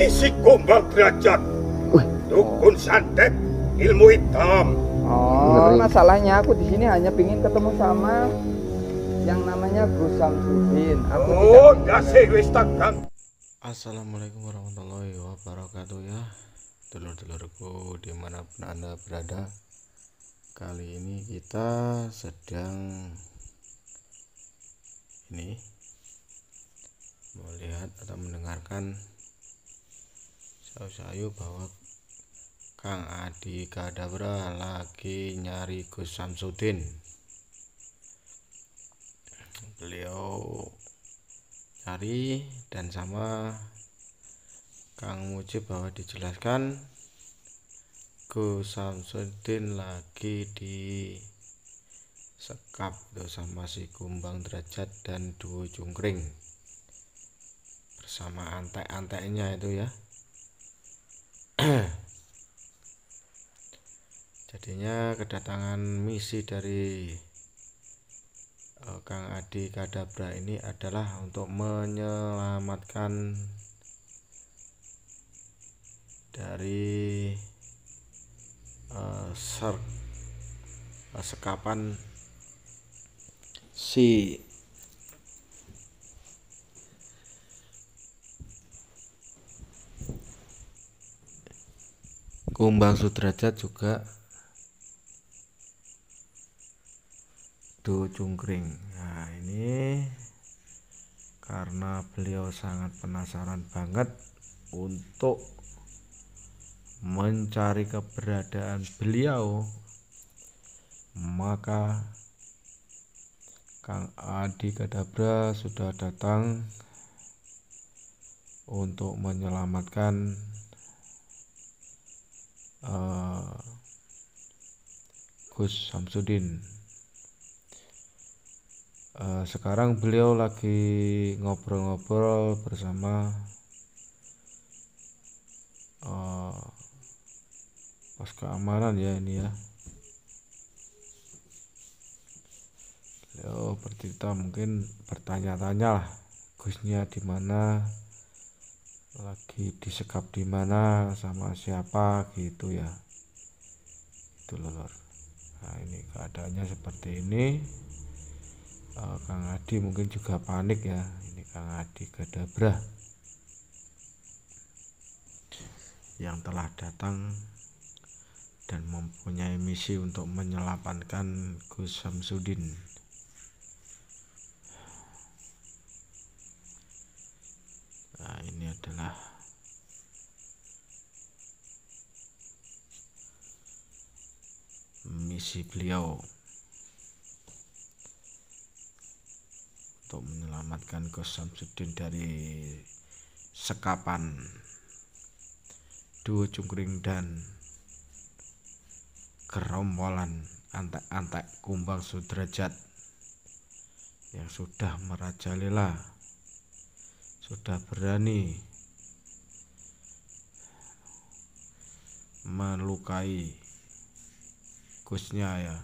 isi gombal derajat. Dukun santet, ilmu hitam. Oh, masalahnya aku di sini hanya ingin ketemu sama yang namanya Gus Samsudin. Aku oh, kasih wis tegang. Assalamualaikum warahmatullahi wabarakatuh ya. Dulur-dulurku dimanapun Anda berada. Kali ini kita sedang ini melihat atau mendengarkan Saus bawa bahwa Kang Adi Kadabra lagi nyari Gus Samsudin. Beliau nyari dan sama Kang Mujib bahwa dijelaskan Gus Samsudin lagi di sekap tuh sama si Kumbang Derajat dan Duo Jungkring bersama antek-anteknya itu ya. jadinya kedatangan misi dari uh, Kang Adi Kadabra ini adalah untuk menyelamatkan dari uh, ser uh, sekapan si Umbang Sudrajat juga Do Cungkring. Nah, ini karena beliau sangat penasaran banget untuk mencari keberadaan beliau maka Kang Adi Kadabra sudah datang untuk menyelamatkan Gus Samsudin uh, sekarang beliau lagi ngobrol-ngobrol bersama uh, eh, pas keamanan ya ini ya beliau bercerita mungkin bertanya-tanya lah Gusnya di mana lagi disekap di mana sama siapa gitu ya itu lolor nah ini keadaannya seperti ini uh, Kang Adi mungkin juga panik ya ini Kang Adi Gadabra yang telah datang dan mempunyai misi untuk menyelapankan Gus Samsudin kolaborasi beliau untuk menyelamatkan Gus Samsudin dari sekapan duo cungkring dan gerombolan antek-antek kumbang sudrajat yang sudah merajalela sudah berani melukai kusnya ya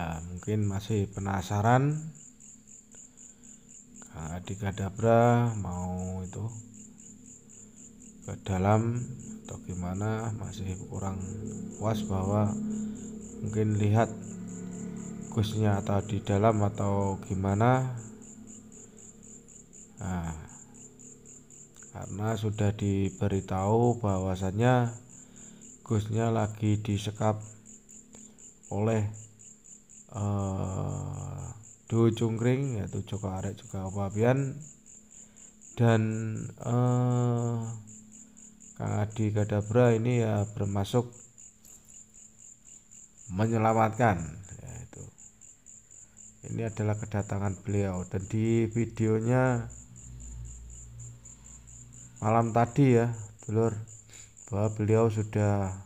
nah mungkin masih penasaran adik Adi Kadabra mau itu ke dalam atau gimana masih kurang puas bahwa mungkin lihat kusnya atau di dalam atau gimana nah karena sudah diberitahu bahwasannya Gusnya lagi disekap oleh uh, eh, Du Cungkring yaitu Joko Arek juga Fabian dan uh, Kang Adi Kadabra ini ya bermasuk menyelamatkan yaitu ini adalah kedatangan beliau dan di videonya malam tadi ya dulur bahwa beliau sudah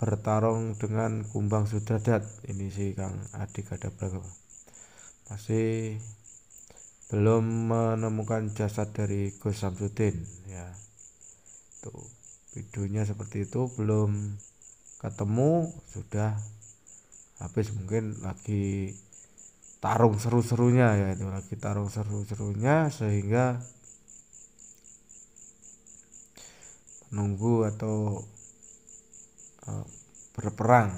bertarung dengan Kumbang Sudadat ini si Kang Adik ada berapa masih belum menemukan jasad dari Gus Samsudin ya tuh videonya seperti itu belum ketemu sudah habis mungkin lagi tarung seru-serunya ya itu lagi tarung seru-serunya sehingga nunggu atau uh, berperang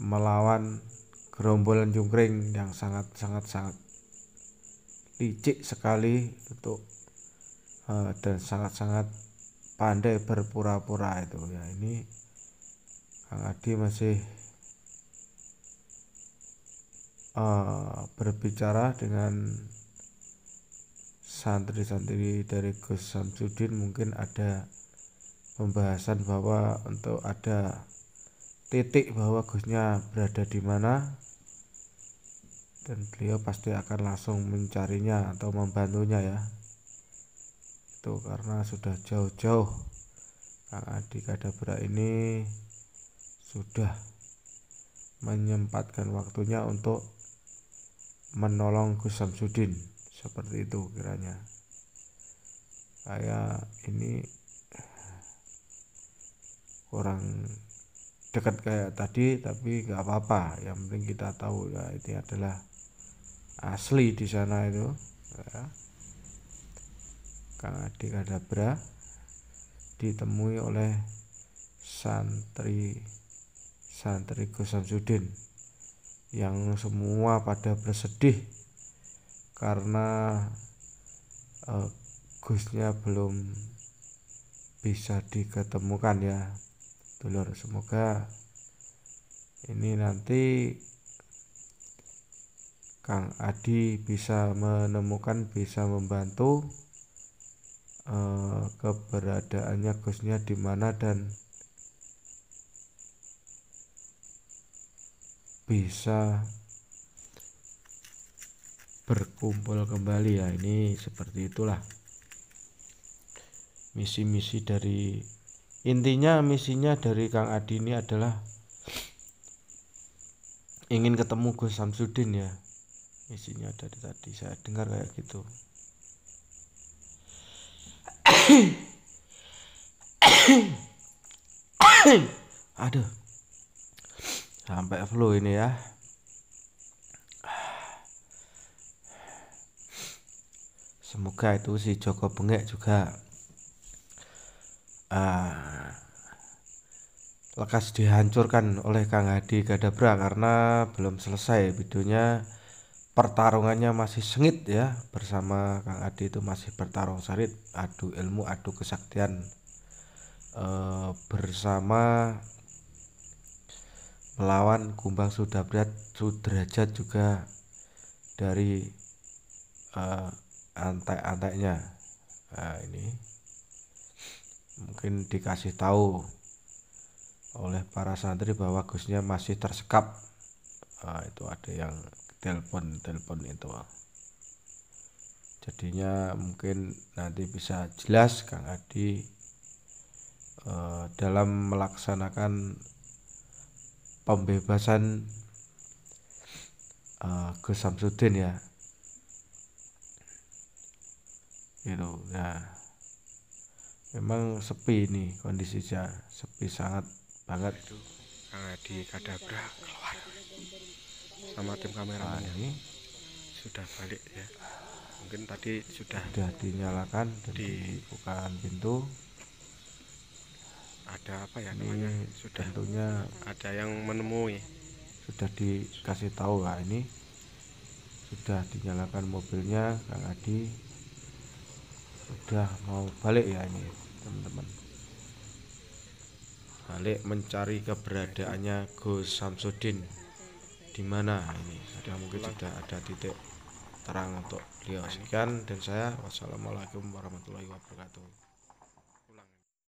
melawan gerombolan jungkring yang sangat sangat sangat licik sekali untuk uh, dan sangat sangat pandai berpura-pura itu ya ini Kang Adi masih uh, berbicara dengan santri-santri dari Gus Samsudin mungkin ada pembahasan bahwa untuk ada titik bahwa Gusnya berada di mana dan beliau pasti akan langsung mencarinya atau membantunya ya itu karena sudah jauh-jauh Kang Adi Kadabra ini sudah menyempatkan waktunya untuk menolong Gus Samsudin seperti itu kiranya saya ini kurang dekat kayak tadi tapi nggak apa-apa yang penting kita tahu ya itu adalah asli di sana itu ya. Kang Adi Kadabra ditemui oleh santri santri Gus Samsudin yang semua pada bersedih karena uh, Gusnya belum bisa diketemukan ya dulur semoga ini nanti Kang Adi bisa menemukan bisa membantu uh, keberadaannya Gusnya di mana dan bisa berkumpul kembali ya ini seperti itulah misi-misi dari intinya misinya dari Kang Adi ini adalah ingin ketemu Gus Samsudin ya misinya dari tadi saya dengar kayak gitu aduh sampai flu ini ya semoga itu si Joko Bengek juga uh, lekas dihancurkan oleh Kang Hadi Gadabra karena belum selesai videonya pertarungannya masih sengit ya bersama Kang Adi itu masih bertarung sarit adu ilmu adu kesaktian e, bersama melawan Kumbang Sudabrat Sudrajat juga dari e, antek-anteknya nah, ini mungkin dikasih tahu oleh para santri bahwa Gusnya masih tersekap nah, itu ada yang telepon telepon itu jadinya mungkin nanti bisa jelas Kang Adi eh, dalam melaksanakan pembebasan eh, Gus Samsudin ya gitu ya memang sepi nih kondisinya sepi sangat banget itu di kadabra keluar sama tim kamera nah, ini sudah balik ya mungkin tadi sudah sudah dinyalakan dan di, pintu ada apa ya namanya sudah tentunya ada yang menemui sudah dikasih tahu lah ini sudah dinyalakan mobilnya Kang Adi udah mau balik ya ini teman-teman balik mencari keberadaannya Gus Samsudin di mana ini ada mungkin sudah ada titik terang untuk beliau sekian dan saya wassalamualaikum warahmatullahi wabarakatuh